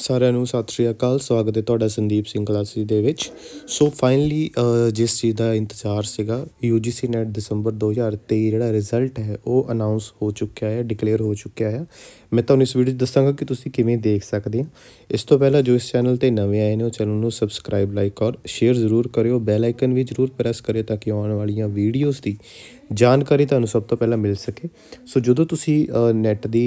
ਸਾਰਿਆਂ ਨੂੰ ਸਤਿ ਸ਼੍ਰੀ ਅਕਾਲ ਸਵਾਗਤ ਹੈ ਤੁਹਾਡਾ ਸੰਦੀਪ ਸਿੰਘ ਕਲਾਸੀ ਦੇ ਵਿੱਚ ਸੋ ਫਾਈਨਲੀ ਜਿਸ ਚੀਜ਼ ਦਾ ਇੰਤਜ਼ਾਰ ਸੀਗਾ UGC NET ਦਸੰਬਰ 2023 ਜਿਹੜਾ ਰਿਜ਼ਲਟ ਹੈ ਉਹ ਅਨਾਉਂਸ ਹੋ ਚੁੱਕਿਆ ਹੈ ਡਿਕਲੇਅਰ ਹੋ ਚੁੱਕਿਆ ਹੈ ਮੈਂ ਤੁਹਾਨੂੰ ਇਸ ਵੀਡੀਓ ਦੱਸਾਂਗਾ ਕਿ ਤੁਸੀਂ ਕਿਵੇਂ ਦੇਖ ਸਕਦੇ ਹੋ ਇਸ ਤੋਂ ਪਹਿਲਾਂ ਜੋ ਇਸ ਚੈਨਲ ਤੇ ਨਵੇਂ ਆਏ ਨੇ ਉਹ ਚੈਨਲ ਨੂੰ ਸਬਸਕ੍ਰਾਈਬ ਲਾਈਕ ਔਰ ਸ਼ੇਅਰ ਜ਼ਰੂਰ ਕਰਿਓ ਬੈਲ ਆਈਕਨ ਵੀ ਜ਼ਰੂਰ ਪ੍ਰੈਸ ਕਰਿਓ ਤਾਂ ਕਿ ਆਉਣ ਵਾਲੀਆਂ ਵੀਡੀਓਜ਼ ਦੀ ਜਾਣਕਾਰੀ ਤੁਹਾਨੂੰ ਸਭ ਤੋਂ ਪਹਿਲਾਂ ਮਿਲ ਸਕੇ ਸੋ ਜਦੋਂ ਤੁਸੀਂ ਨੈਟ ਦੀ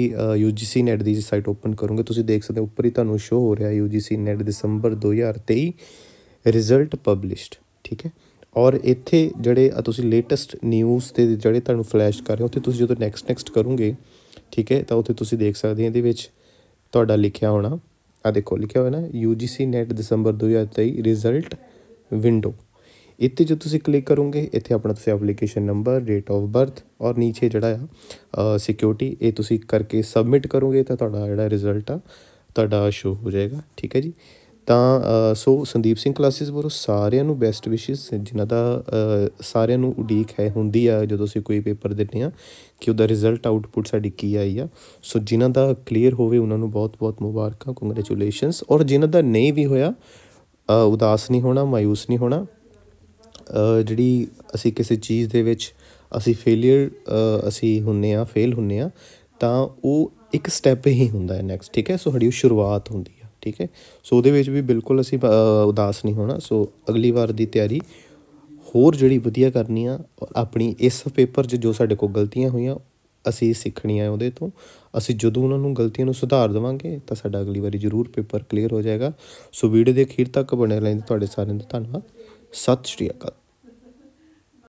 UGC ਨੈਟ ਦੀ ਸਾਈਟ ਓਪਨ ਕਰੋਗੇ ਤੁਸੀਂ ਦੇਖ ਸਕਦੇ ਹੋ ਉੱਪਰ ਹੀ ਤੁਹਾਨੂੰ ਸ਼ੋ ਹੋ ਰਿਹਾ UGC ਨੈਟ ਦਸੰਬਰ 2023 ਰਿਜ਼ਲਟ ਪਬਲਿਸ਼ਡ ਠੀਕ ਹੈ ਔਰ ਇੱਥੇ ਜਿਹੜੇ ਤੁਸੀਂ ਲੇਟੈਸਟ ਨਿਊਜ਼ ਤੇ ਜਿਹੜੇ ਤੁਹਾਨੂੰ ਫਲੈਸ਼ ਕਰ ਰਹੇ ਉੱਥੇ ਤੁਸੀਂ ਜਦੋਂ ਨੈਕਸਟ ਨੈਕਸਟ ਕਰੋਗੇ ਠੀਕ ਹੈ ਤਾਂ ਉੱਥੇ ਤੁਸੀਂ ਦੇਖ ਸਕਦੇ ਹੋ ਇਹਦੇ ਵਿੱਚ ਤੁਹਾਡਾ ਲਿਖਿਆ ਹੋਣਾ ਆ ਦੇਖੋ ਲਿਖਿਆ ਹੋਇਆ ਨਾ UGC ਨੈਟ ਦਸੰਬਰ 2023 ਰਿਜ਼ਲਟ ਵਿੰਡੋ ਇੱਥੇ ਜੋ ਤੁਸੀਂ ਕਲਿੱਕ ਕਰੋਗੇ ਇੱਥੇ ਆਪਣਾ ਤੁਸੀਂ application number date of birth ਔਰ ਨੀਚੇ ਜਿਹੜਾ ਆ ਸਿਕਿਉਰਿਟੀ ਇਹ ਤੁਸੀਂ ਕਰਕੇ ਸਬਮਿਟ ਕਰੋਗੇ ਤਾਂ ਤੁਹਾਡਾ ਜਿਹੜਾ ਰਿਜ਼ਲਟ ਆ ਤੁਹਾਡਾ ਸ਼ੋ ਹੋ ਜਾਏਗਾ ਠੀਕ ਹੈ ਜੀ ਤਾਂ so Sandeep Singh classes bro ਸਾਰਿਆਂ ਨੂੰ ਬੈਸਟ ਵਿਸ਼ੇਸ ਜਿਨ੍ਹਾਂ ਦਾ ਸਾਰਿਆਂ ਨੂੰ ਉਡੀਕ ਹੈ ਹੁੰਦੀ ਆ ਜਦੋਂ ਅਸੀਂ ਕੋਈ ਪੇਪਰ ਦਿੰਦੇ ਆ ਕਿ ਉਹਦਾ ਰਿਜ਼ਲਟ ਆਊਟਪੁੱਟ ਸਾਡੀ ਕੀ ਆਈ ਆ ਸੋ ਜਿਨ੍ਹਾਂ ਦਾ ਕਲੀਅਰ ਹੋਵੇ ਉਹਨਾਂ ਨੂੰ ਬਹੁਤ-ਬਹੁਤ ਮੁਬਾਰਕਾਂ ਕੰਗ੍ਰੈਚੁਲੇਸ਼ਨਸ ਔਰ ਜਿਨ੍ਹਾਂ ਦਾ ਨਹੀਂ ਵੀ ਹੋਇਆ ਉਦਾਸ ਨਹੀਂ ਹੋਣਾ ਮਾਇੂਸ ਨਹੀਂ ਹੋਣਾ ਜਿਹੜੀ ਅਸੀਂ ਕਿਸੇ ਚੀਜ਼ ਦੇ ਵਿੱਚ ਅਸੀਂ ਫੇਲਿਅਰ ਅਸੀਂ ਹੁੰਨੇ ਆ ਫੇਲ ਹੁੰਨੇ ਆ ਤਾਂ ਉਹ ਇੱਕ ਸਟੈਪ ਹੀ ਹੁੰਦਾ ਹੈ ਨੈਕਸਟ ਠੀਕ ਹੈ ਸੋ ਸਾਡੀ ਸ਼ੁਰੂਆਤ ਹੁੰਦੀ ਹੈ ਠੀਕ ਹੈ ਸੋ ਉਹਦੇ ਵਿੱਚ ਵੀ ਬਿਲਕੁਲ ਅਸੀਂ ਉਦਾਸ ਨਹੀਂ ਹੋਣਾ ਸੋ ਅਗਲੀ ਵਾਰ ਦੀ ਤਿਆਰੀ ਹੋਰ ਜਿਹੜੀ ਵਧੀਆ ਕਰਨੀ ਆ ਆਪਣੀ ਇਸ ਪੇਪਰ 'ਚ ਜੋ ਸਾਡੇ ਕੋਲ ਗਲਤੀਆਂ ਹੋਈਆਂ ਅਸੀਂ ਸਿੱਖਣੀਆਂ ਉਹਦੇ ਤੋਂ ਅਸੀਂ ਜਦੋਂ ਉਹਨਾਂ ਨੂੰ ਗਲਤੀਆਂ ਨੂੰ ਸੁਧਾਰ ਦੇਵਾਂਗੇ ਤਾਂ ਸਾਡਾ ਅਗਲੀ ਵਾਰੀ ਜ਼ਰੂਰ ਪੇਪਰ ਕਲੀਅਰ ਹੋ ਜਾਏਗਾ ਸੋ ਵੀਡੀਓ ਦੇ ਅਖੀਰ ਤੱਕ ਬਣੇ ਰਹਿਣ ਤੁਹਾਡੇ ਸਾਰਿਆਂ ਦਾ ਧੰਨਵਾਦ ਸਤਿ ਸ਼੍ਰੀ ਅਕਾਲ